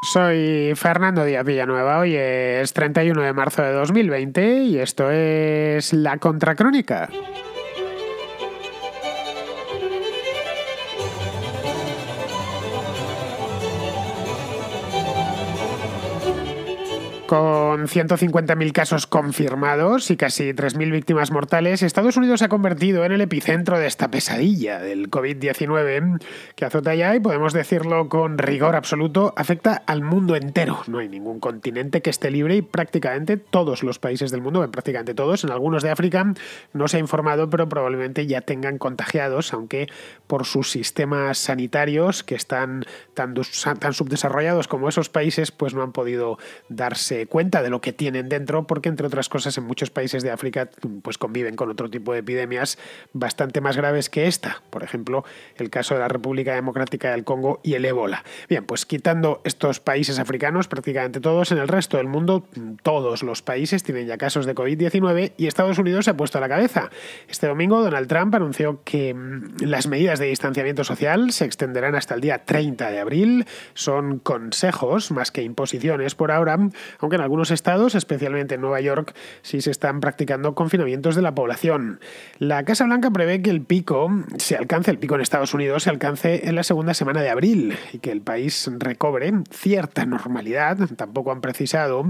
Soy Fernando Díaz Villanueva, hoy es 31 de marzo de 2020 y esto es La Contracrónica. Con 150.000 casos confirmados y casi 3.000 víctimas mortales, Estados Unidos se ha convertido en el epicentro de esta pesadilla del COVID-19 que azota ya y podemos decirlo con rigor absoluto, afecta al mundo entero. No hay ningún continente que esté libre y prácticamente todos los países del mundo, prácticamente todos, en algunos de África no se ha informado, pero probablemente ya tengan contagiados, aunque por sus sistemas sanitarios que están tan, tan subdesarrollados como esos países, pues no han podido darse eh, cuenta de lo que tienen dentro, porque entre otras cosas en muchos países de África pues conviven con otro tipo de epidemias bastante más graves que esta, por ejemplo, el caso de la República Democrática del Congo y el ébola. Bien, pues quitando estos países africanos, prácticamente todos en el resto del mundo, todos los países tienen ya casos de COVID-19 y Estados Unidos se ha puesto a la cabeza. Este domingo Donald Trump anunció que mm, las medidas de distanciamiento social se extenderán hasta el día 30 de abril, son consejos más que imposiciones por ahora, que en algunos estados, especialmente en Nueva York, sí se están practicando confinamientos de la población. La Casa Blanca prevé que el pico se alcance, el pico en Estados Unidos se alcance en la segunda semana de abril y que el país recobre cierta normalidad, tampoco han precisado,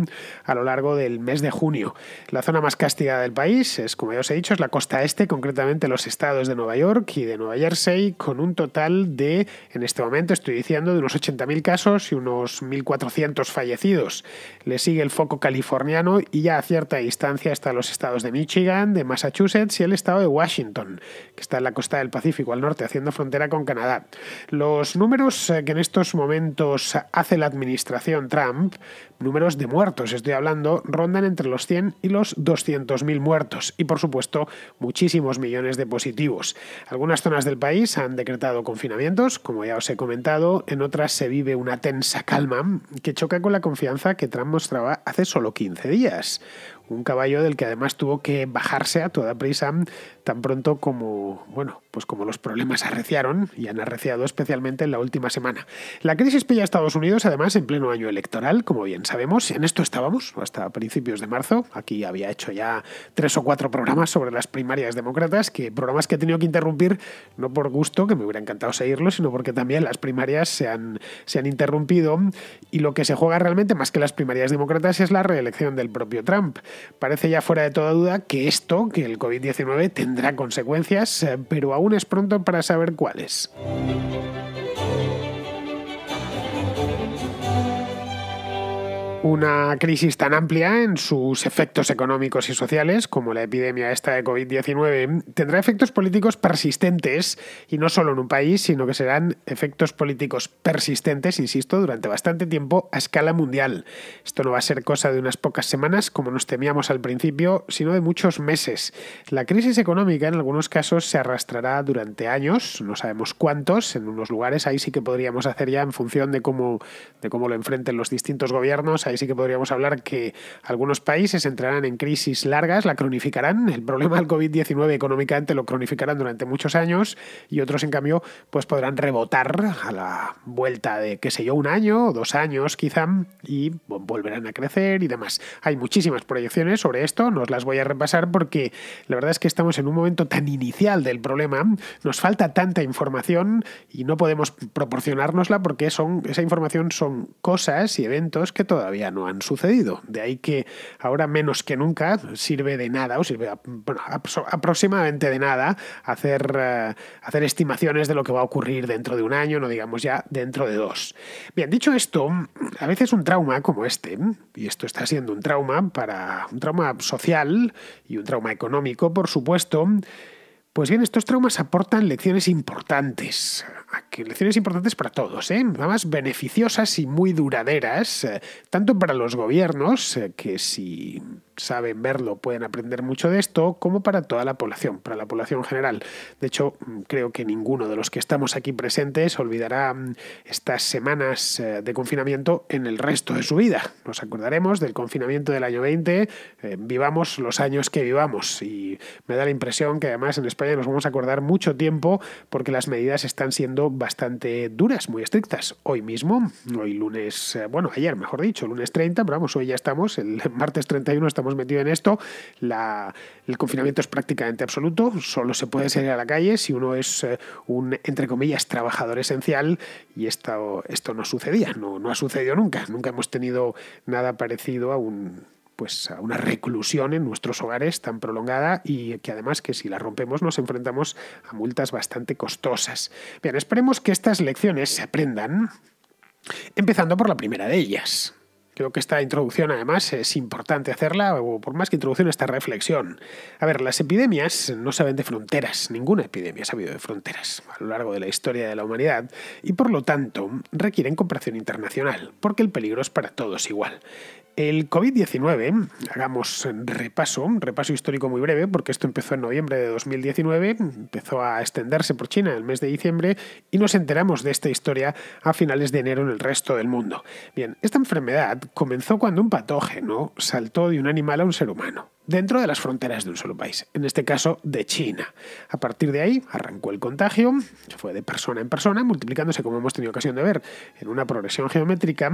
a lo largo del mes de junio. La zona más castigada del país es, como ya os he dicho, es la costa este, concretamente los estados de Nueva York y de Nueva Jersey, con un total de, en este momento estoy diciendo, de unos 80.000 casos y unos 1.400 fallecidos. Les sigue el foco californiano y ya a cierta distancia están los estados de Michigan, de Massachusetts y el estado de Washington, que está en la costa del Pacífico al norte, haciendo frontera con Canadá. Los números eh, que en estos momentos hace la administración Trump, números de muertos estoy hablando, rondan entre los 100 y los 200.000 muertos y por supuesto muchísimos millones de positivos. Algunas zonas del país han decretado confinamientos, como ya os he comentado, en otras se vive una tensa calma que choca con la confianza que Trump muestra hace solo 15 días un caballo del que además tuvo que bajarse a toda prisa tan pronto como, bueno, pues como los problemas arreciaron y han arreciado especialmente en la última semana. La crisis pilla a Estados Unidos además en pleno año electoral, como bien sabemos, en esto estábamos hasta principios de marzo, aquí había hecho ya tres o cuatro programas sobre las primarias demócratas, que programas que he tenido que interrumpir no por gusto, que me hubiera encantado seguirlo, sino porque también las primarias se han, se han interrumpido y lo que se juega realmente más que las primarias demócratas es la reelección del propio Trump. Parece ya fuera de toda duda que esto, que el COVID-19, tendrá consecuencias, eh, pero aún es pronto para saber cuáles. Una crisis tan amplia en sus efectos económicos y sociales, como la epidemia esta de COVID-19, tendrá efectos políticos persistentes, y no solo en un país, sino que serán efectos políticos persistentes, insisto, durante bastante tiempo a escala mundial. Esto no va a ser cosa de unas pocas semanas, como nos temíamos al principio, sino de muchos meses. La crisis económica en algunos casos se arrastrará durante años, no sabemos cuántos, en unos lugares ahí sí que podríamos hacer ya en función de cómo, de cómo lo enfrenten los distintos gobiernos ahí sí que podríamos hablar que algunos países entrarán en crisis largas, la cronificarán, el problema del COVID-19 económicamente lo cronificarán durante muchos años y otros en cambio pues podrán rebotar a la vuelta de, qué sé yo, un año o dos años quizá y volverán a crecer y demás. Hay muchísimas proyecciones sobre esto, nos las voy a repasar porque la verdad es que estamos en un momento tan inicial del problema, nos falta tanta información y no podemos proporcionárnosla porque son, esa información son cosas y eventos que todavía ...ya no han sucedido. De ahí que ahora menos que nunca sirve de nada, o sirve aproximadamente de nada, hacer, eh, hacer estimaciones de lo que va a ocurrir dentro de un año, no digamos ya dentro de dos. Bien, dicho esto, a veces un trauma como este, y esto está siendo un trauma para un trauma social y un trauma económico, por supuesto, pues bien, estos traumas aportan lecciones importantes, lecciones importantes para todos, ¿eh? más beneficiosas y muy duraderas, eh, tanto para los gobiernos, eh, que si saben verlo pueden aprender mucho de esto, como para toda la población, para la población general. De hecho, mm, creo que ninguno de los que estamos aquí presentes olvidará mm, estas semanas eh, de confinamiento en el resto de su vida. Nos acordaremos del confinamiento del año 20, eh, vivamos los años que vivamos. Y me da la impresión que además en España nos vamos a acordar mucho tiempo porque las medidas están siendo bastante duras, muy estrictas. Hoy mismo, hoy lunes, eh, bueno, ayer mejor dicho, lunes 30, pero vamos, hoy ya estamos, el martes 31 estamos metido en esto, el confinamiento es prácticamente absoluto, solo se puede salir a la calle si uno es eh, un, entre comillas, trabajador esencial y esto, no sucedía, no, ha sucedido nunca, nunca hemos tenido nada parecido a pues, a una reclusión en nuestros hogares tan prolongada y que además que si la rompemos nos enfrentamos a multas bastante costosas. Bien, esperemos que estas lecciones se aprendan, empezando por la primera de ellas, Creo que esta introducción además es importante hacerla, o por más que introducción, esta reflexión. A ver, las epidemias no saben de fronteras, ninguna epidemia ha sabido de fronteras a lo largo de la historia de la humanidad y por lo tanto requieren cooperación internacional, porque el peligro es para todos igual. El COVID-19, hagamos repaso, un repaso histórico muy breve, porque esto empezó en noviembre de 2019, empezó a extenderse por China en el mes de diciembre y nos enteramos de esta historia a finales de enero en el resto del mundo. Bien, esta enfermedad comenzó cuando un patógeno saltó de un animal a un ser humano dentro de las fronteras de un solo país, en este caso de China. A partir de ahí arrancó el contagio, se fue de persona en persona, multiplicándose, como hemos tenido ocasión de ver, en una progresión geométrica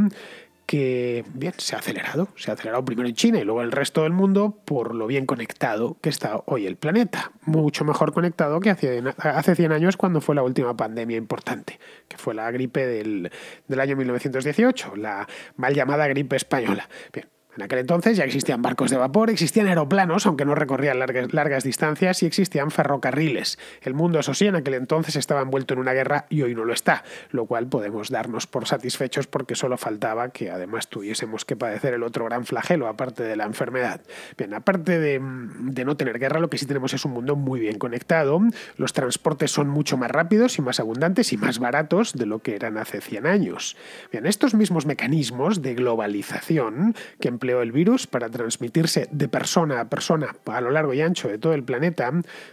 que, bien, se ha acelerado. Se ha acelerado primero en China y luego en el resto del mundo por lo bien conectado que está hoy el planeta. Mucho mejor conectado que hace, hace 100 años cuando fue la última pandemia importante, que fue la gripe del, del año 1918, la mal llamada gripe española. Bien, en aquel entonces ya existían barcos de vapor, existían aeroplanos, aunque no recorrían largas, largas, distancias, y existían ferrocarriles. El mundo, eso sí, en aquel entonces estaba envuelto en una guerra y hoy no lo está, lo cual podemos darnos por satisfechos porque solo faltaba que además tuviésemos que padecer el otro gran flagelo, aparte de la enfermedad. Bien, aparte de, no tener guerra, lo que sí tenemos es un mundo muy bien conectado. Los transportes son mucho más rápidos y más abundantes y más baratos de lo que eran hace 100 años. Bien, estos mismos mecanismos de globalización que el virus para transmitirse de persona a persona a lo largo y ancho de todo el planeta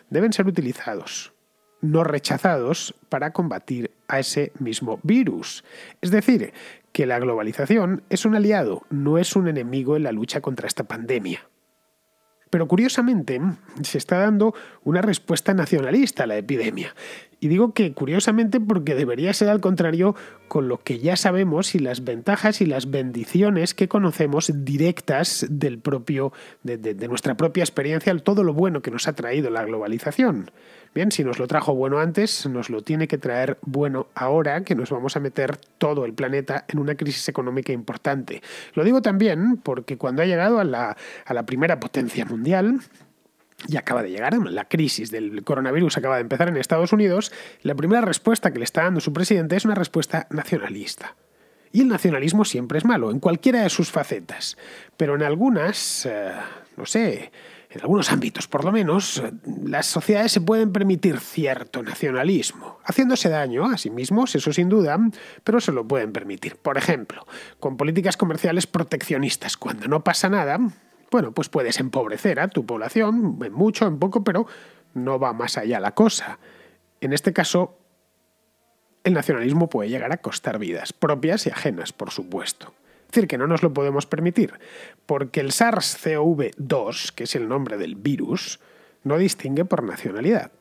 deben ser utilizados, no rechazados, para combatir a ese mismo virus. Es decir, que la globalización es un aliado, no es un enemigo en la lucha contra esta pandemia. Pero curiosamente mm, se está dando una respuesta nacionalista a la epidemia. Y digo que curiosamente porque debería ser al contrario con lo que ya sabemos y las ventajas y las bendiciones que conocemos directas del propio, de, de nuestra propia experiencia, todo lo bueno que nos ha traído la globalización. Bien, si nos lo trajo bueno antes, nos lo tiene que traer bueno ahora, que nos vamos a meter todo el planeta en una crisis económica importante. Lo digo también porque cuando ha llegado a la, a la primera potencia mundial, y acaba de llegar, la crisis del coronavirus acaba de empezar en Estados Unidos, la primera respuesta que le está dando su presidente es una respuesta nacionalista. Y el nacionalismo siempre es malo, en cualquiera de sus facetas, pero en algunas, eh, no sé, en algunos ámbitos por lo menos, eh, las sociedades se pueden permitir cierto nacionalismo, haciéndose daño a sí mismos, eso sin duda, pero se lo pueden permitir. Por ejemplo, con políticas comerciales proteccionistas, cuando no pasa nada, bueno, pues puedes empobrecer a tu población, en mucho, en poco, pero no va más allá la cosa. En este caso, el nacionalismo puede llegar a costar vidas, propias y ajenas, por supuesto. Es decir, que no nos lo podemos permitir, porque el SARS-CoV-2, que es el nombre del virus, no distingue por nacionalidad.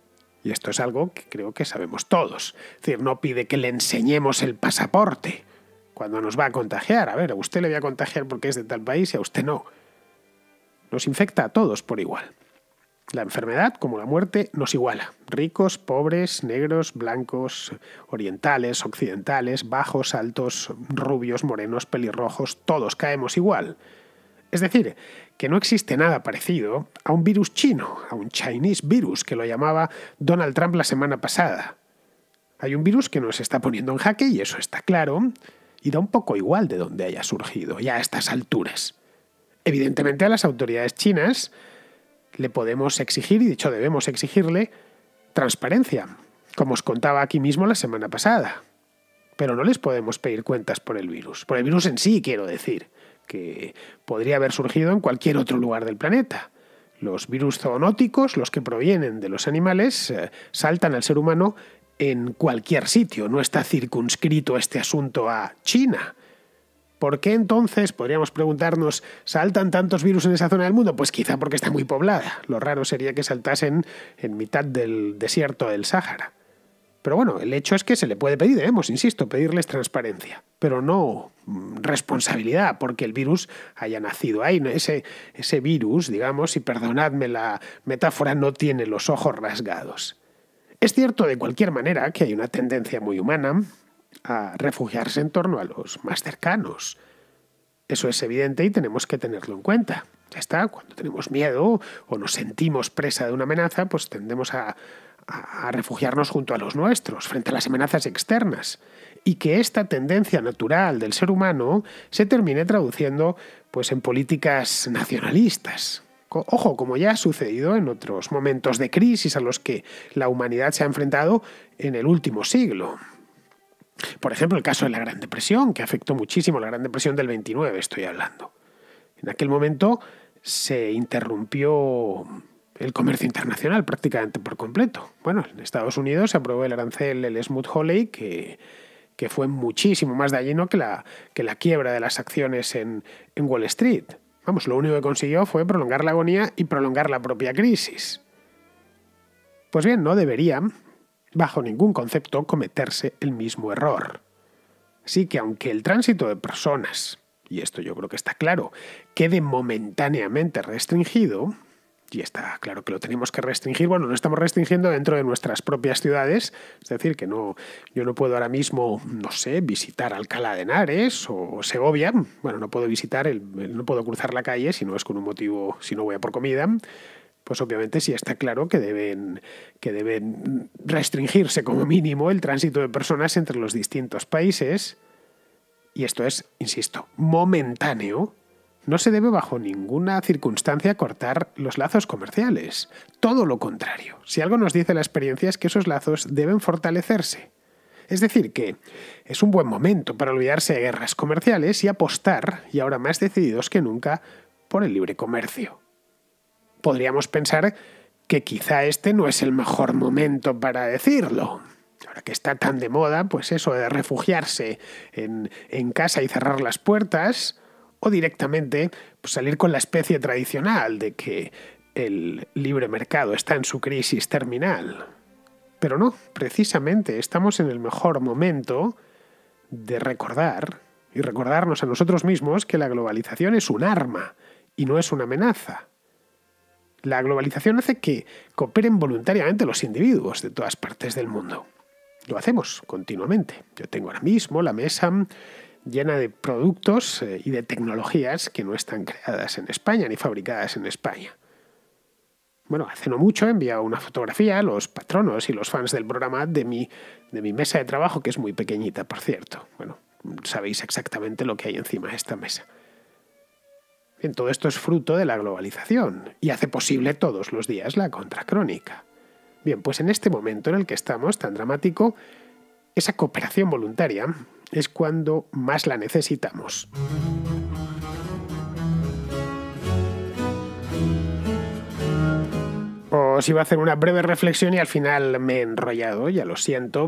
Y esto es algo que creo que sabemos todos. Es decir, no pide que le enseñemos el pasaporte cuando nos va a contagiar. A ver, a usted le voy a contagiar porque es de tal país y a usted no. Nos infecta a todos por igual. La enfermedad, como la muerte, nos iguala. Ricos, pobres, negros, blancos, orientales, occidentales, bajos, altos, rubios, morenos, pelirrojos, todos caemos igual. Es decir, que no existe nada parecido a un virus chino, a un Chinese virus, que lo llamaba Donald Trump la semana pasada. Hay un virus que nos está poniendo en jaque y eso está claro, y da un poco igual de dónde haya surgido, ya a estas alturas. Evidentemente a las autoridades chinas le podemos exigir, y de hecho debemos exigirle, transparencia, como os contaba aquí mismo la semana pasada. Pero no les podemos pedir cuentas por el virus, por el virus en sí quiero decir, que podría haber surgido en cualquier otro lugar del planeta. Los virus zoonóticos, los que provienen de los animales, eh, saltan al ser humano en cualquier sitio. No está circunscrito este asunto a China. ¿Por qué entonces, podríamos preguntarnos, saltan tantos virus en esa zona del mundo? Pues quizá porque está muy poblada. Lo raro sería que saltasen en mitad del desierto del Sáhara. Pero bueno, el hecho es que se le puede pedir, debemos, ¿eh? insisto, pedirles transparencia, pero no mm, responsabilidad porque el virus haya nacido ahí. Ese, ese virus, digamos, y perdonadme la metáfora, no tiene los ojos rasgados. Es cierto, de cualquier manera, que hay una tendencia muy humana, a refugiarse en torno a los más cercanos. Eso es evidente y tenemos que tenerlo en cuenta. Ya está, cuando tenemos miedo o nos sentimos presa de una amenaza, pues tendemos a, refugiarnos junto a los nuestros, frente a las amenazas externas. Y que esta tendencia natural del ser humano se termine traduciendo pues, en políticas nacionalistas, Ojo, como ya ha sucedido en otros momentos de crisis a los que la humanidad se ha enfrentado en el último siglo. Por ejemplo, el caso de la Gran Depresión, que afectó muchísimo, la Gran Depresión del 29 estoy hablando. En aquel momento se interrumpió el comercio internacional prácticamente por completo. Bueno, en Estados Unidos se aprobó el arancel, el Smoot-Hawley, que, fue muchísimo más dañino que la, que la quiebra de las acciones en, en Wall Street. Vamos, lo único que consiguió fue prolongar la agonía y prolongar la propia crisis. Pues bien, no deberían bajo ningún concepto cometerse el mismo error. Así que aunque el tránsito de personas, y esto yo creo que está claro, quede momentáneamente restringido, y está claro que lo tenemos que restringir, bueno, lo estamos restringiendo dentro de nuestras propias ciudades, es decir, que no, yo no puedo ahora mismo, no sé, visitar Alcalá de Henares o Segovia, bueno, no puedo visitar, no puedo cruzar la calle si no es con un motivo, si no voy a por comida, pues obviamente sí está claro que deben, que deben restringirse como mínimo el tránsito de personas entre los distintos países. Y esto es, insisto, momentáneo. No se debe bajo ninguna circunstancia cortar los lazos comerciales. Todo lo contrario. Si algo nos dice la experiencia es que esos lazos deben fortalecerse. Es decir, que es un buen momento para olvidarse de guerras comerciales y apostar, y ahora más decididos que nunca, por el libre comercio podríamos pensar que quizá este no es el mejor momento para decirlo. Ahora que está tan de moda, pues eso de refugiarse en, casa y cerrar las puertas, o directamente pues salir con la especie tradicional de que el libre mercado está en su crisis terminal. Pero no, precisamente estamos en el mejor momento de recordar y recordarnos a nosotros mismos que la globalización es un arma y no es una amenaza. La globalización hace que cooperen voluntariamente los individuos de todas partes del mundo. Lo hacemos continuamente. Yo tengo ahora mismo la mesa llena de productos eh, y de tecnologías que no están creadas en España ni fabricadas en España. Bueno, hace no mucho he enviado una fotografía a los patronos y los fans del programa de mi, de mi mesa de trabajo, que es muy pequeñita, por cierto. Bueno, sabéis exactamente lo que hay encima de esta mesa todo esto es fruto de la globalización y hace posible todos los días la contracrónica. Bien, pues en este momento en el que estamos, tan dramático, esa cooperación voluntaria es cuando más la necesitamos. iba a hacer una breve reflexión y al final me he enrollado, ya lo siento,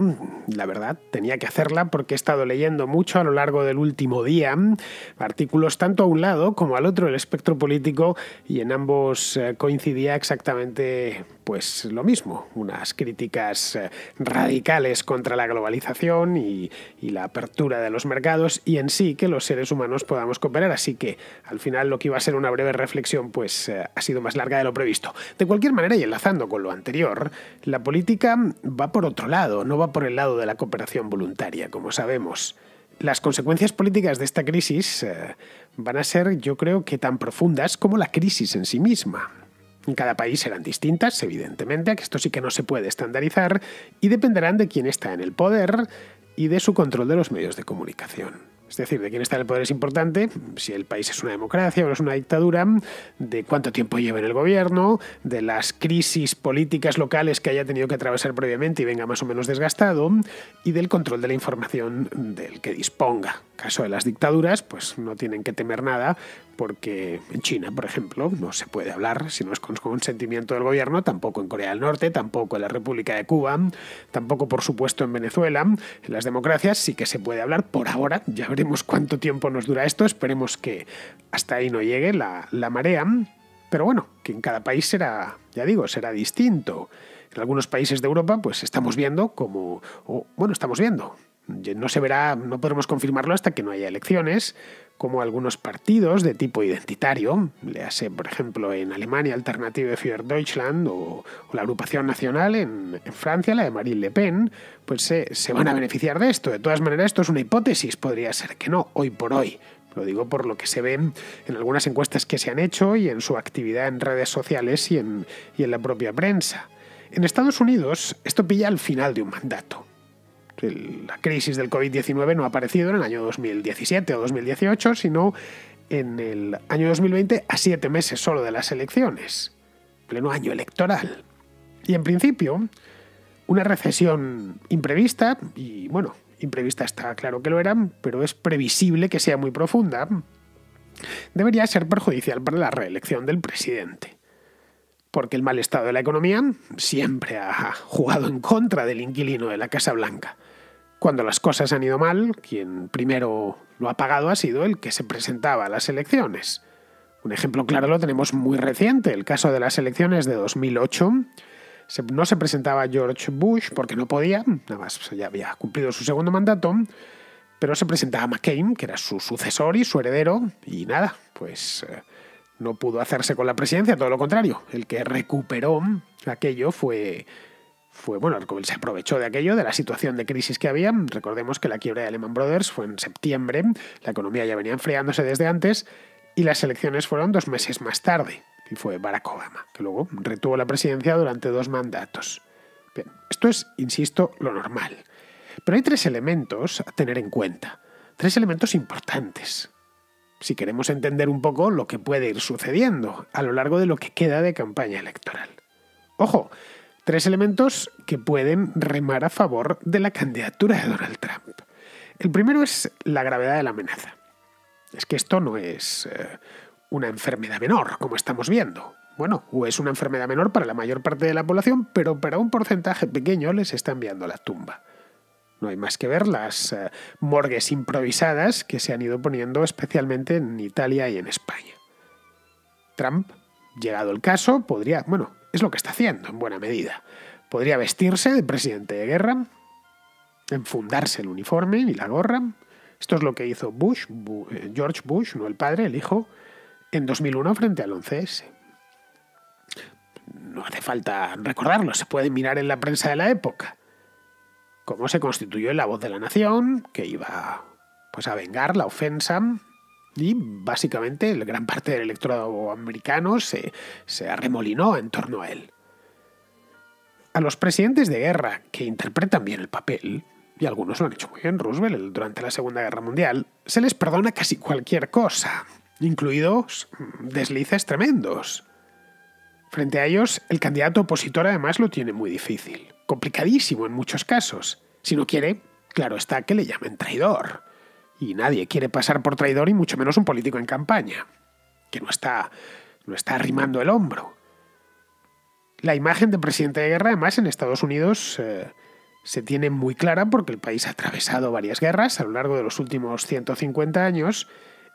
la verdad, tenía que hacerla porque he estado leyendo mucho a lo largo del último día artículos tanto a un lado como al otro del espectro político y en ambos eh, coincidía exactamente pues lo mismo, unas críticas eh, radicales contra la globalización y, y, la apertura de los mercados y en sí que los seres humanos podamos cooperar. Así que al final lo que iba a ser una breve reflexión pues eh, ha sido más larga de lo previsto. De cualquier manera y en la con lo anterior, la política va por otro lado, no va por el lado de la cooperación voluntaria, como sabemos. Las consecuencias políticas de esta crisis eh, van a ser, yo creo que tan profundas como la crisis en sí misma. En cada país serán distintas, evidentemente, que esto sí que no se puede estandarizar, y dependerán de quién está en el poder y de su control de los medios de comunicación. Es decir, de quién está en el poder es importante, si el país es una democracia o es una dictadura, de cuánto tiempo lleva en el gobierno, de las crisis políticas locales que haya tenido que atravesar previamente y venga más o menos desgastado, y del control de la información del que disponga. En caso de las dictaduras, pues no tienen que temer nada porque en China, por ejemplo, no se puede hablar si no es con consentimiento del gobierno, tampoco en Corea del Norte, tampoco en la República de Cuba, tampoco, por supuesto, en Venezuela. En las democracias sí que se puede hablar por ahora, ya veremos cuánto tiempo nos dura esto, esperemos que hasta ahí no llegue la, marea. Pero bueno, que en cada país será, ya digo, será distinto. En algunos países de Europa, pues estamos viendo como, bueno, estamos viendo. No se verá, no podremos confirmarlo hasta que no haya elecciones, como algunos partidos de tipo identitario, le hace por ejemplo en Alemania Alternative für Deutschland o, la agrupación nacional en, Francia, la de Marine Le Pen, pues se, van a beneficiar de esto. De todas maneras, esto es una hipótesis, podría ser que no, hoy por hoy. Lo digo por lo que se ve en algunas encuestas que se han hecho y en su actividad en redes sociales y en, y en la propia prensa. En Estados Unidos, esto pilla al final de un mandato la crisis del COVID-19 no ha aparecido en el año 2017 o 2018, sino en el año 2020 a siete meses solo de las elecciones, pleno año electoral. Y en principio, una recesión imprevista, y bueno, imprevista está claro que lo era, pero es previsible que sea muy profunda, debería ser perjudicial para la reelección del presidente. Porque el mal estado de la economía siempre ha jugado en contra del inquilino de la Casa Blanca. Cuando las cosas han ido mal, quien primero lo ha pagado ha sido el que se presentaba a las elecciones. Un ejemplo claro lo tenemos muy reciente, el caso de las elecciones de 2008. no se presentaba George Bush porque no podía, nada más ya había cumplido su segundo mandato, pero se presentaba McCain, que era su sucesor y su heredero, y nada, pues eh, no pudo hacerse con la presidencia, todo lo contrario, el que recuperó aquello fue fue, bueno, se aprovechó de aquello, de la situación de crisis que había. Recordemos que la quiebra de Lehman Brothers fue en septiembre, la economía ya venía enfriándose desde antes y las elecciones fueron dos meses más tarde, y fue Barack Obama, que luego retuvo la presidencia durante dos mandatos. esto es, insisto, lo normal. Pero hay tres elementos a tener en cuenta, tres elementos importantes, si queremos entender un poco lo que puede ir sucediendo a lo largo de lo que queda de campaña electoral. Ojo, Tres elementos que pueden remar a favor de la candidatura de Donald Trump. El primero es la gravedad de la amenaza. Es que esto no es eh, una enfermedad menor, como estamos viendo. Bueno, o es una enfermedad menor para la mayor parte de la población, pero para un porcentaje pequeño les está enviando a la tumba. No hay más que ver las eh, morgues improvisadas que se han ido poniendo especialmente en Italia y en España. Trump, llegado el caso, podría, bueno, es lo que está haciendo, en buena medida. Podría vestirse de presidente de guerra, enfundarse el uniforme y la gorra. Esto es lo que hizo Bush, eh, George Bush, no el padre, el hijo, en 2001 frente al 11S. No hace falta recordarlo, se puede mirar en la prensa de la época cómo se constituyó la voz de la nación, que iba pues a vengar la ofensa y básicamente la gran parte del electorado americano se, se arremolinó en torno a él. A los presidentes de guerra, que interpretan bien el papel, y algunos lo han hecho muy bien, Roosevelt durante la Segunda Guerra Mundial, se les perdona casi cualquier cosa, incluidos mm, deslices tremendos. Frente a ellos, el candidato opositor además lo tiene muy difícil, complicadísimo en muchos casos. Si no quiere, claro está que le llamen traidor y nadie quiere pasar por traidor y mucho menos un político en campaña, que no está, no está arrimando el hombro. La imagen de presidente de guerra, además, en Estados Unidos eh, se tiene muy clara porque el país ha atravesado varias guerras a lo largo de los últimos 150 años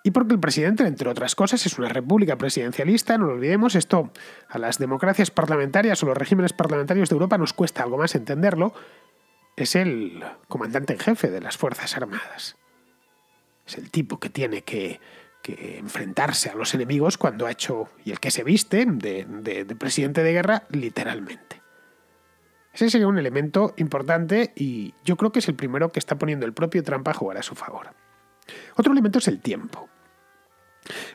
y porque el presidente, entre otras cosas, es una república presidencialista, no lo olvidemos, esto a las democracias parlamentarias o los regímenes parlamentarios de Europa nos cuesta algo más entenderlo, es el comandante en jefe de las Fuerzas Armadas. Es el tipo que tiene que, enfrentarse a los enemigos cuando ha hecho, y el que se viste de, de presidente de guerra, literalmente. Ese sería un elemento importante y yo creo que es el primero que está poniendo el propio Trump a jugar a su favor. Otro elemento es el tiempo.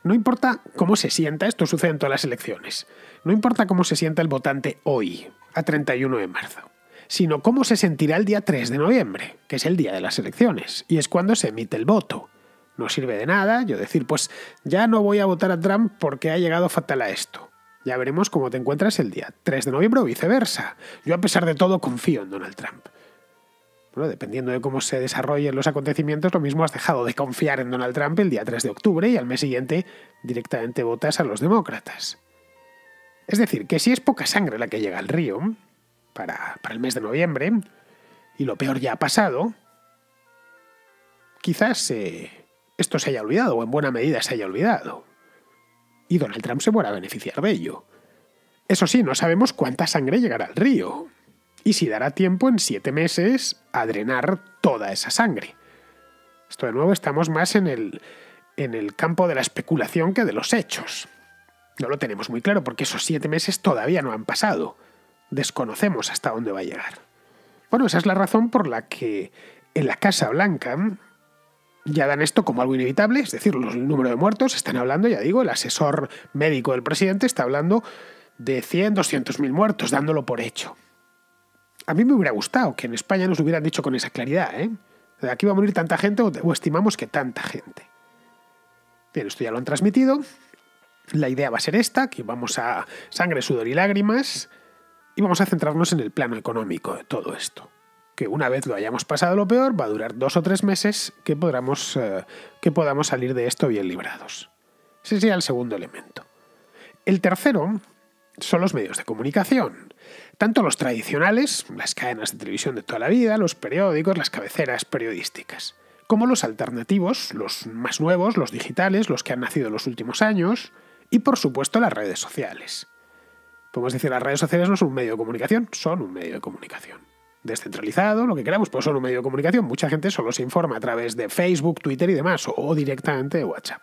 No importa cómo se sienta, esto sucede en todas las elecciones, no importa cómo se sienta el votante hoy, a 31 de marzo, sino cómo se sentirá el día 3 de noviembre, que es el día de las elecciones, y es cuando se emite el voto. No sirve de nada yo decir, pues ya no voy a votar a Trump porque ha llegado fatal a esto. Ya veremos cómo te encuentras el día 3 de noviembre o viceversa. Yo a pesar de todo confío en Donald Trump. Bueno, dependiendo de cómo se desarrollen los acontecimientos, lo mismo has dejado de confiar en Donald Trump el día 3 de octubre y al mes siguiente directamente votas a los demócratas. Es decir, que si es poca sangre la que llega al río, para, el mes de noviembre, y lo peor ya ha pasado, quizás se esto se haya olvidado, o en buena medida se haya olvidado. Y Donald Trump se a beneficiar de ello. Eso sí, no sabemos cuánta sangre llegará al río, y si dará tiempo en siete meses a drenar toda esa sangre. Esto de nuevo estamos más en el, en el campo de la especulación que de los hechos. No lo tenemos muy claro porque esos siete meses todavía no han pasado. Desconocemos hasta dónde va a llegar. Bueno, esa es la razón por la que en la Casa Blanca ya dan esto como algo inevitable, es decir, el número de muertos, están hablando, ya digo, el asesor médico del presidente está hablando de 100, 200 mil muertos, dándolo por hecho. A mí me hubiera gustado que en España nos hubieran dicho con esa claridad, ¿eh? De aquí va a morir tanta gente o estimamos que tanta gente. Bien, esto ya lo han transmitido. La idea va a ser esta, que vamos a sangre, sudor y lágrimas, y vamos a centrarnos en el plano económico de todo esto que una vez lo hayamos pasado lo peor, va a durar dos o tres meses que, podamos, eh, que podamos salir de esto bien librados. Ese sería el segundo elemento. El tercero son los medios de comunicación. Tanto los tradicionales, las cadenas de televisión de toda la vida, los periódicos, las cabeceras periodísticas, como los alternativos, los más nuevos, los digitales, los que han nacido en los últimos años, y por supuesto las redes sociales. Podemos decir, las redes sociales no son un medio de comunicación, son un medio de comunicación descentralizado, lo que queramos, pues solo un medio de comunicación. Mucha gente solo se informa a través de Facebook, Twitter y demás, o directamente de WhatsApp.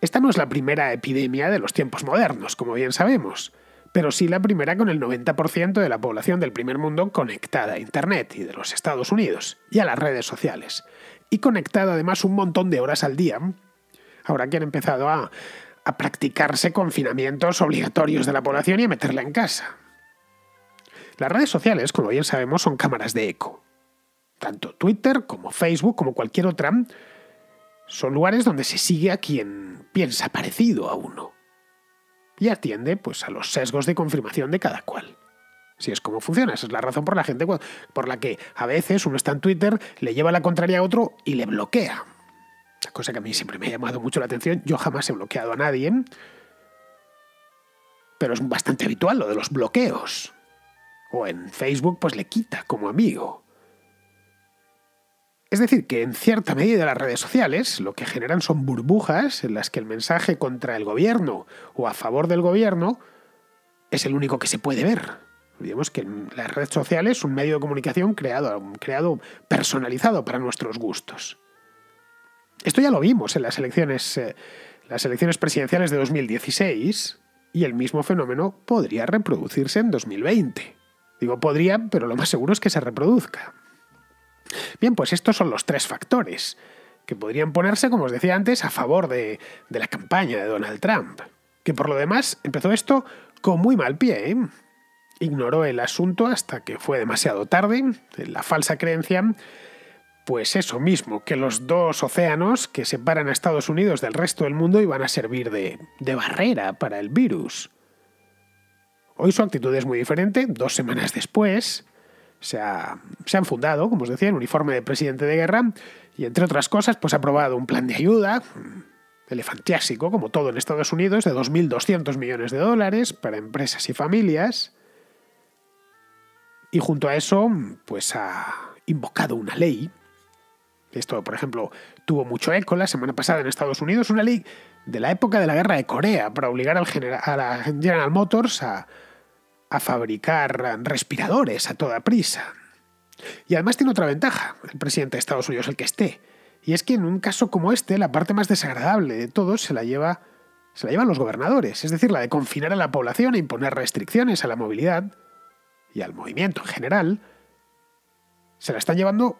Esta no es la primera epidemia de los tiempos modernos, como bien sabemos, pero sí la primera con el 90% de la población del primer mundo conectada a Internet y de los Estados Unidos y a las redes sociales, y conectada además un montón de horas al día, ahora que han empezado a, a practicarse confinamientos obligatorios de la población y a meterla en casa. Las redes sociales, como bien sabemos, son cámaras de eco. Tanto Twitter como Facebook, como cualquier otra, son lugares donde se sigue a quien piensa parecido a uno. Y atiende pues, a los sesgos de confirmación de cada cual. Si es como funciona, esa es la razón por la gente por la que a veces uno está en Twitter, le lleva la contraria a otro y le bloquea. La cosa que a mí siempre me ha llamado mucho la atención, yo jamás he bloqueado a nadie, pero es bastante habitual lo de los bloqueos o en Facebook pues le quita como amigo. Es decir, que en cierta medida las redes sociales lo que generan son burbujas en las que el mensaje contra el gobierno o a favor del gobierno es el único que se puede ver. Digamos que la red social es un medio de comunicación creado, creado personalizado para nuestros gustos. Esto ya lo vimos en las elecciones, eh, las elecciones presidenciales de 2016 y el mismo fenómeno podría reproducirse en 2020. Digo podría, pero lo más seguro es que se reproduzca. Bien, pues estos son los tres factores que podrían ponerse, como os decía antes, a favor de, la campaña de Donald Trump. Que por lo demás empezó esto con muy mal pie. ¿eh? Ignoró el asunto hasta que fue demasiado tarde, en la falsa creencia pues eso mismo, que los dos océanos que separan a Estados Unidos del resto del mundo iban a servir de, de, barrera para el virus. Hoy su actitud es muy diferente. Dos semanas después se, han fundado, como os decía, el uniforme de presidente de guerra y, entre otras cosas, pues ha aprobado un plan de ayuda elefantiásico, como todo en Estados Unidos, de 2.200 millones de dólares para empresas y familias. Y junto a eso, pues ha invocado una ley. Esto, por ejemplo, tuvo mucho eco la semana pasada en Estados Unidos, una ley de la época de la guerra de Corea para obligar al a General Motors a, a fabricar respiradores a toda prisa. Y además tiene otra ventaja, el presidente de Estados Unidos el que esté, y es que en un caso como este la parte más desagradable de todos se la lleva se la llevan los gobernadores, es decir, la de confinar a la población e imponer restricciones a la movilidad y al movimiento en general, se la están llevando,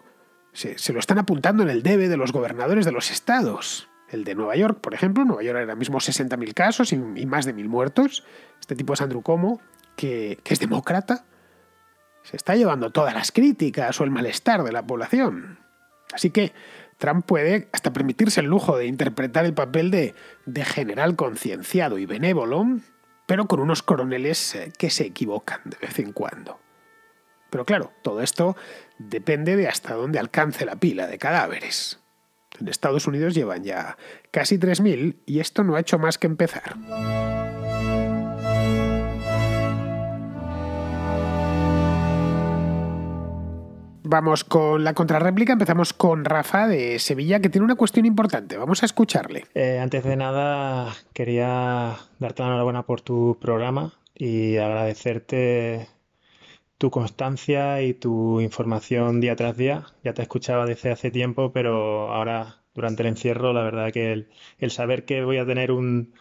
se, lo están apuntando en el debe de los gobernadores de los estados. El de Nueva York, por ejemplo, Nueva York ahora mismo 60.000 casos y, y, más de 1.000 muertos. Este tipo es Andrew Como, que, es demócrata, se está llevando todas las críticas o el malestar de la población. Así que Trump puede hasta permitirse el lujo de interpretar el papel de, de general concienciado y benévolo, pero con unos coroneles eh, que se equivocan de vez en cuando. Pero claro, todo esto depende de hasta dónde alcance la pila de cadáveres. En Estados Unidos llevan ya casi 3.000 y esto no ha hecho más que empezar. Vamos con la contrarréplica, empezamos con Rafa de Sevilla, que tiene una cuestión importante. Vamos a escucharle. Eh, antes de nada, quería darte la enhorabuena por tu programa y agradecerte tu constancia y tu información día tras día. Ya te escuchaba desde hace tiempo, pero ahora durante el encierro, la verdad que el, saber que voy a tener un,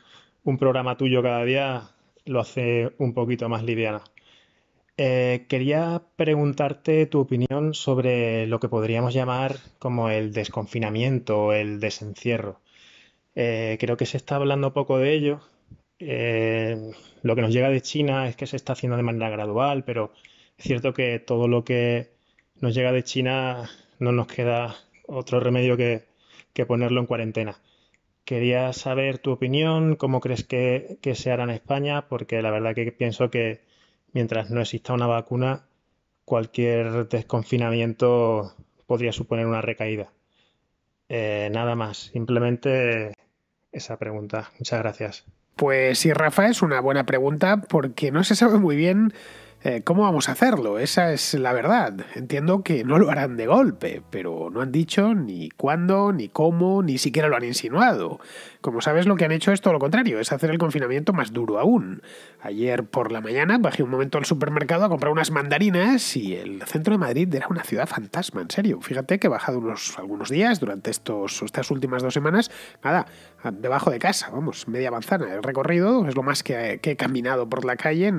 un programa tuyo cada día lo hace un poquito más liviana. Eh, quería preguntarte tu opinión sobre lo que podríamos llamar como el desconfinamiento o el desencierro. Eh, creo que se está hablando poco de ello. Eh, lo que nos llega de China es que se está haciendo de manera gradual, pero es cierto que todo lo que nos llega de China no nos queda otro remedio que, ponerlo en cuarentena. Quería saber tu opinión, cómo crees que se hará en España, porque la verdad que pienso que mientras no exista una vacuna, cualquier desconfinamiento podría suponer una recaída. Eh, nada más, simplemente esa pregunta. Muchas gracias. Pues sí, Rafa, es una buena pregunta porque no se sabe muy bien eh, ¿Cómo vamos a hacerlo? Esa es la verdad. Entiendo que no lo harán de golpe, pero no han dicho ni cuándo, ni cómo, ni siquiera lo han insinuado. Como sabes, lo que han hecho es todo lo contrario, es hacer el confinamiento más duro aún. Ayer por la mañana bajé un momento al supermercado a comprar unas mandarinas y el centro de Madrid era una ciudad fantasma, en serio. Fíjate que he bajado unos, algunos días durante estos, estas últimas dos semanas. Nada, debajo de casa, vamos, media manzana. El recorrido es lo más que, he caminado por la calle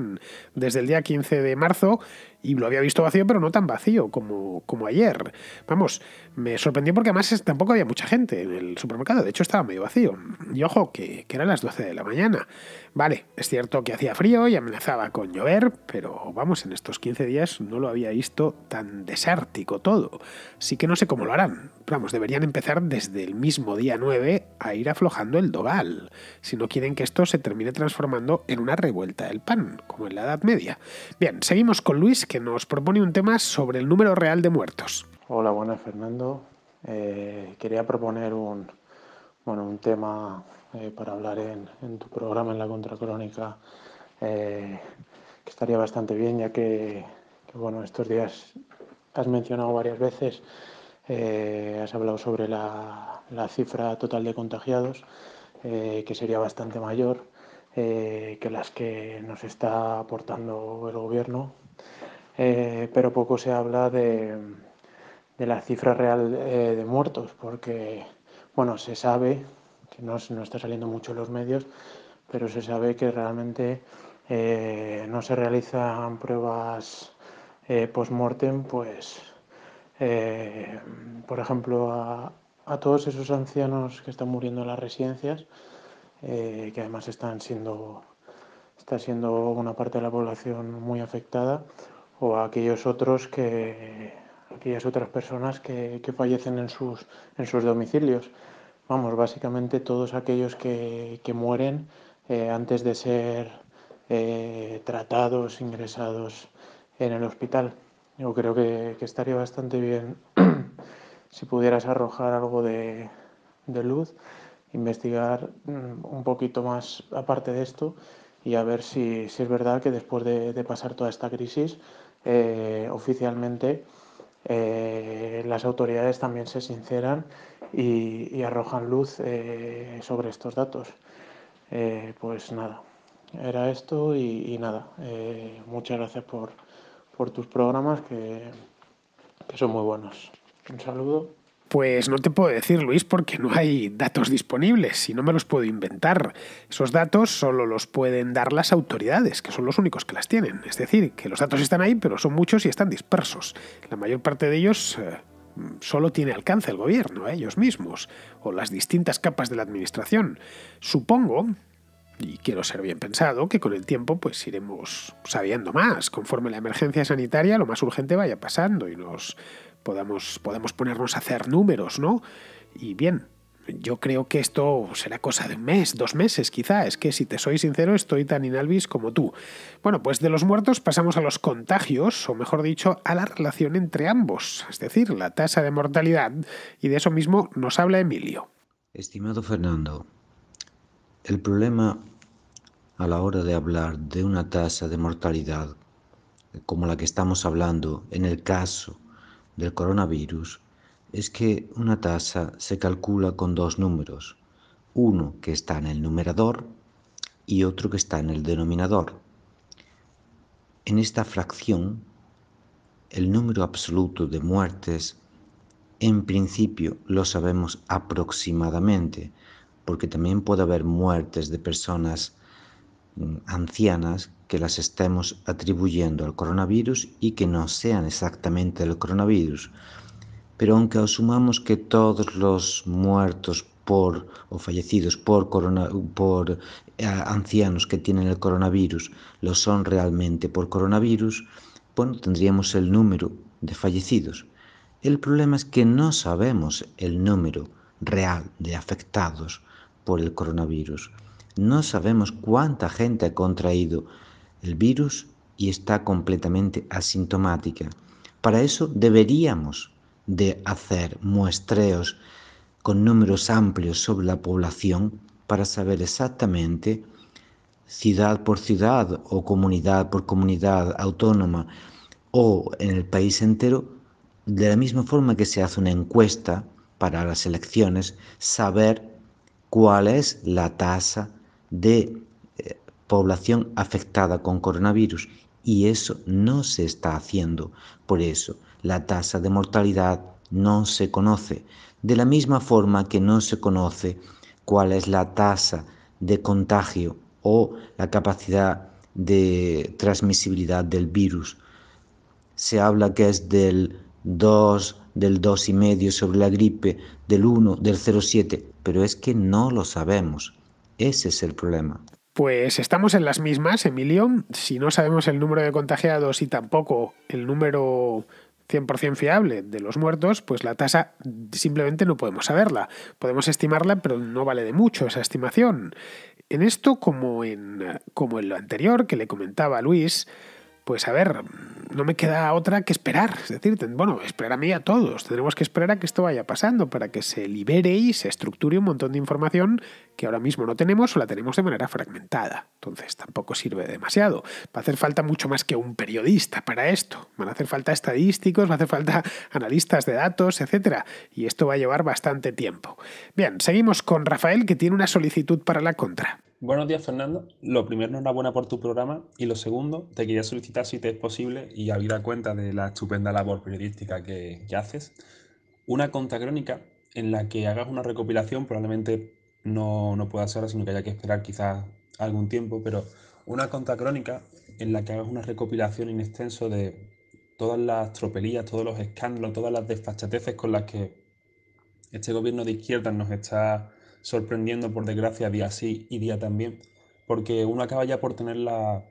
desde el día 15 de marzo y lo había visto vacío, pero no tan vacío como, como ayer. Vamos, me sorprendió porque además tampoco había mucha gente en el supermercado, de hecho estaba medio vacío. Y ojo, que, que eran las 12 de la mañana. Vale, es cierto que hacía frío y amenazaba con llover, pero vamos, en estos 15 días no lo había visto tan desértico todo. Así que no sé cómo lo harán. Vamos, deberían empezar desde el mismo día 9 a ir aflojando el dogal, si no quieren que esto se termine transformando en una revuelta del pan, como en la Edad Media. Bien, seguimos con Luis que nos propone un tema sobre el número real de muertos. Hola, buenas Fernando. Eh, quería proponer un, bueno, un tema eh, para hablar en, tu programa, en la Contracrónica, eh, que estaría bastante bien, ya que, bueno, estos días has mencionado varias veces, has hablado sobre la, cifra total de contagiados, que sería bastante mayor. que las que nos está aportando el gobierno. Eh, pero poco se habla de, la cifra real eh, de muertos, porque, bueno, se sabe, que no, está saliendo mucho en los medios, pero se sabe que realmente eh, no se realizan pruebas post-mortem, pues, por ejemplo, a, todos esos ancianos que están muriendo en las residencias, que además están siendo, está siendo una parte de la población muy afectada, o a aquellos otros que aquellas otras personas que, fallecen en sus, domicilios. Vamos, básicamente todos aquellos que, mueren eh, antes de ser eh, tratados, ingresados en el hospital. Yo creo que, estaría bastante bien si pudieras arrojar algo de, luz, investigar mm, un poquito más aparte de esto y a ver si, es verdad que después de pasar toda esta crisis eh, oficialmente, eh, las autoridades también se sinceran y, arrojan luz eh, sobre estos datos. pues nada, era esto y, nada. muchas gracias por, por tus programas que, que son muy buenos. Un saludo. Pues no te puedo decir, Luis, porque no hay datos disponibles y no me los puedo inventar. Esos datos solo los pueden dar las autoridades, que son los únicos que las tienen. Es decir, que los datos están ahí, pero son muchos y están dispersos. La mayor parte de ellos eh, solo tiene alcance el gobierno, eh, ellos mismos, o las distintas capas de la administración. Supongo y quiero ser bien pensado, que con el tiempo pues iremos sabiendo más, conforme la emergencia sanitaria lo más urgente vaya pasando y nos Podemos ponernos a hacer números, ¿no? Y bien, yo creo que esto será cosa de un mes, dos meses quizá, es que si te soy sincero estoy tan inalvis como tú. Bueno, pues de los muertos pasamos a los contagios, o mejor dicho, a la relación entre ambos, es decir, la tasa de mortalidad, y de eso mismo nos habla Emilio. Estimado Fernando, el problema a la hora de hablar de una tasa de mortalidad como la que estamos hablando en el caso del coronavirus es que una tasa se calcula con dos números, uno que está en el numerador y otro que está en el denominador. En esta fracción, el número absoluto de muertes, en principio lo sabemos aproximadamente, porque también puede haber muertes de personas mm, ancianas que las estemos atribuyendo al coronavirus y que no sean exactamente el coronavirus. Pero aunque asumamos que todos los muertos por o fallecidos por, por eh, ancianos que tienen el coronavirus lo son realmente por coronavirus, bueno, tendríamos el número de fallecidos. El problema es que no sabemos el número real de afectados por el coronavirus. No sabemos cuánta gente ha contraído el virus y está completamente asintomática. Para eso deberíamos de hacer muestreos con números amplios sobre la población para saber exactamente ciudad por ciudad o comunidad por comunidad autónoma o en el país entero, de la misma forma que se hace una encuesta para las elecciones, saber cuál es la tasa de población afectada con coronavirus y eso no se está haciendo. Por eso, la tasa de mortalidad no se conoce, de la misma forma que no se conoce cuál es la tasa de contagio o la capacidad de transmisibilidad del virus. Se habla que es del 2, del 2,5 sobre la gripe, del 1, del 0,7, pero es que no lo sabemos. Ese es el problema. Pues estamos en las mismas, Emilio. Si no sabemos el número de contagiados y tampoco el número 100% fiable de los muertos, pues la tasa simplemente no podemos saberla. Podemos estimarla, pero no vale de mucho esa estimación. En esto, como en, como en lo anterior que le comentaba Luis, pues a ver, no me queda otra que esperar. Es decir, bueno, esperar a mí a todos. Tenemos que esperar a que esto vaya pasando para que se libere y se estructure un montón de información que ahora mismo no tenemos o la tenemos de manera fragmentada. Entonces tampoco sirve demasiado. Va a hacer falta mucho más que un periodista para esto. Van a hacer falta estadísticos, va a hacer falta analistas de datos, etc. Y esto va a llevar bastante tiempo. Bien, seguimos con Rafael que tiene una solicitud para la contra. Buenos días, Fernando. Lo primero, enhorabuena por tu programa. Y lo segundo, te quería solicitar si te es posible, y habida cuenta de la estupenda labor periodística que, que haces, una conta crónica en la que hagas una recopilación, probablemente no, no ser ahora, sino que haya que esperar quizás algún tiempo, pero una conta crónica en la que hagas una recopilación inextenso de todas las tropelías, todos los escándalos, todas las desfachateces con las que este gobierno de izquierda nos está sorprendiendo, por desgracia, día sí y día también, porque uno acaba ya por tener la,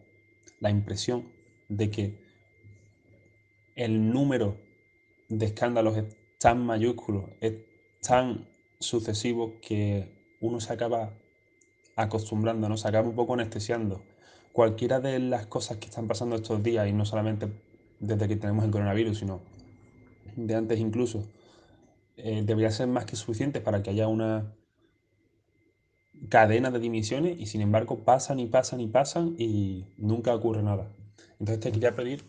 la impresión de que el número de escándalos es tan mayúsculo, es tan sucesivo que uno se acaba acostumbrando, se acaba un poco anestesiando. Cualquiera de las cosas que están pasando estos días, y no solamente desde que tenemos el coronavirus, sino de antes incluso, eh, debería ser más que suficiente para que haya una cadena de dimisiones y sin embargo pasan y pasan y pasan y nunca ocurre nada. Entonces te quería pedir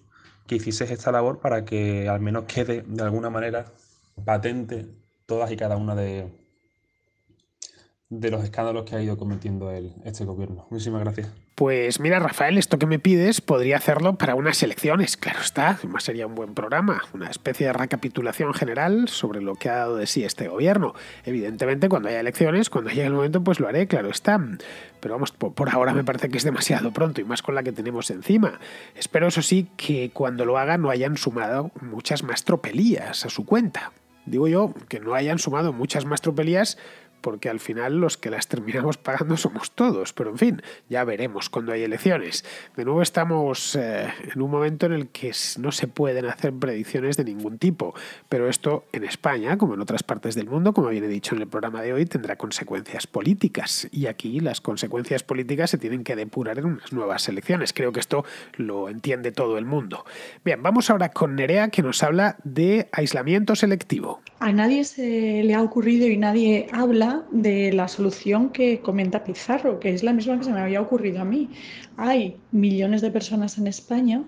que hicieses esta labor para que al menos quede de alguna manera patente todas y cada una de, de los escándalos que ha ido cometiendo el, este gobierno. Muchísimas gracias. Pues mira, Rafael, esto que me pides podría hacerlo para unas elecciones, claro está, más sería un buen programa, una especie de recapitulación general sobre lo que ha dado de sí este gobierno. Evidentemente, cuando haya elecciones, cuando llegue el momento, pues lo haré, claro está. Pero vamos, por, ahora me parece que es demasiado pronto y más con la que tenemos encima. Espero, eso sí, que cuando lo haga no hayan sumado muchas más tropelías a su cuenta. Digo yo, que no hayan sumado muchas más tropelías porque al final los que las terminamos pagando somos todos, pero en fin, ya veremos cuando hay elecciones. De nuevo estamos eh, en un momento en el que no se pueden hacer predicciones de ningún tipo, pero esto en España, como en otras partes del mundo, como bien he dicho en el programa de hoy, tendrá consecuencias políticas y aquí las consecuencias políticas se tienen que depurar en unas nuevas elecciones. Creo que esto lo entiende todo el mundo. Bien, vamos ahora con Nerea que nos habla de aislamiento selectivo. A nadie se le ha ocurrido y nadie habla de la solución que comenta Pizarro, que es la misma que se me había ocurrido a mí. Hay millones de personas en España,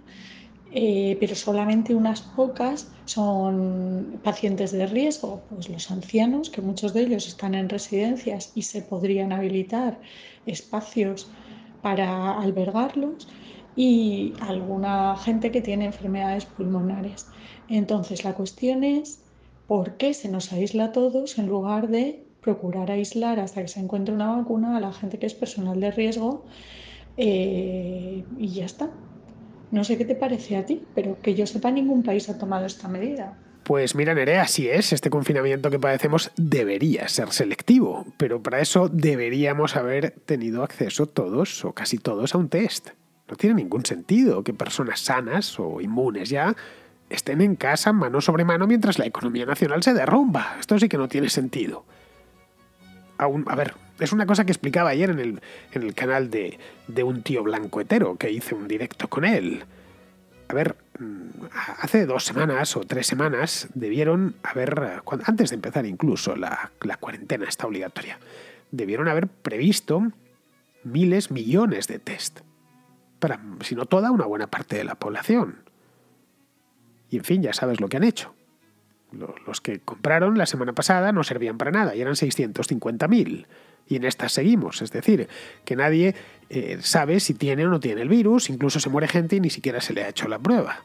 eh, pero solamente unas pocas son pacientes de riesgo, pues los ancianos, que muchos de ellos están en residencias y se podrían habilitar espacios para albergarlos y alguna gente que tiene enfermedades pulmonares. Entonces la cuestión es ¿Por qué se nos aísla a todos en lugar de procurar aislar hasta que se encuentre una vacuna a la gente que es personal de riesgo eh, y ya está? No sé qué te parece a ti, pero que yo sepa, ningún país ha tomado esta medida. Pues mira, Nerea, así es. Este confinamiento que padecemos debería ser selectivo, pero para eso deberíamos haber tenido acceso todos o casi todos a un test. No tiene ningún sentido que personas sanas o inmunes ya estén en casa mano sobre mano mientras la economía nacional se derrumba. Esto sí que no tiene sentido. Aún, a ver, es una cosa que explicaba ayer en el, en el canal de, de, un tío blanco hetero, que hice un directo con él. A ver, mm, hace dos semanas o tres semanas debieron haber, antes de empezar incluso la, la cuarentena está obligatoria, debieron haber previsto miles, millones de test. Para, si no toda, una buena parte de la población. Y en fin, ya sabes lo que han hecho. Los que compraron la semana pasada no servían para nada y eran 650.000. Y en estas seguimos, es decir, que nadie eh, sabe si tiene o no tiene el virus, incluso se muere gente y ni siquiera se le ha hecho la prueba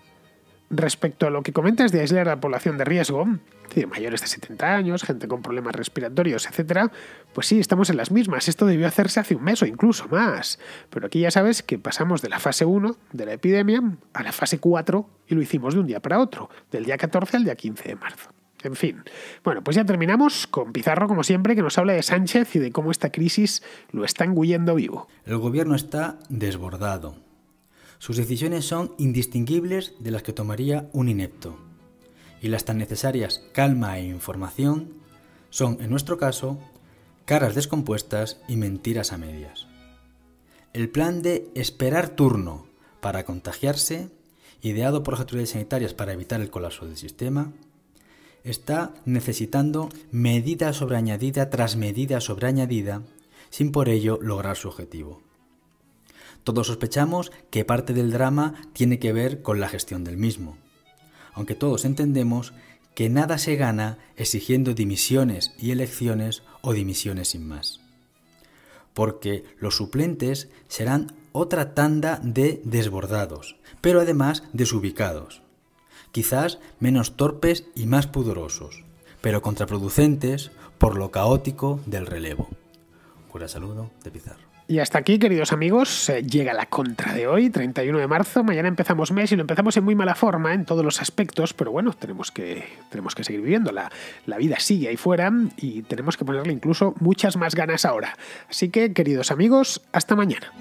respecto a lo que comentas de aislar a la población de riesgo, de mayores de 70 años, gente con problemas respiratorios, etc pues sí, estamos en las mismas. Esto debió hacerse hace un mes o incluso más. Pero aquí ya sabes que pasamos de la fase 1 de la epidemia a la fase 4 y lo hicimos de un día para otro, del día 14 al día 15 de marzo. En fin. Bueno, pues ya terminamos con Pizarro, como siempre, que nos habla de Sánchez y de cómo esta crisis lo está engullendo vivo. El gobierno está desbordado sus decisiones son indistinguibles de las que tomaría un inepto. Y las tan necesarias calma e información son, en nuestro caso, caras descompuestas y mentiras a medias. El plan de esperar turno para contagiarse, ideado por las autoridades sanitarias para evitar el colapso del sistema, está necesitando medida sobre añadida tras medida sobre añadida, sin por ello lograr su objetivo. Todos sospechamos que parte del drama tiene que ver con la gestión del mismo. Aunque todos entendemos que nada se gana exigiendo dimisiones y elecciones o dimisiones sin más. Porque los suplentes serán otra tanda de desbordados, pero además desubicados. Quizás menos torpes y más pudorosos, pero contraproducentes por lo caótico del relevo. Un saludo de Pizarro. Y hasta aquí, queridos amigos, eh, llega la contra de hoy, 31 de marzo. Mañana empezamos mes y lo empezamos en muy mala forma en todos los aspectos, pero bueno, tenemos que, tenemos que seguir viviendo. La, la vida sigue ahí fuera y tenemos que ponerle incluso muchas más ganas ahora. Así que, queridos amigos, hasta mañana.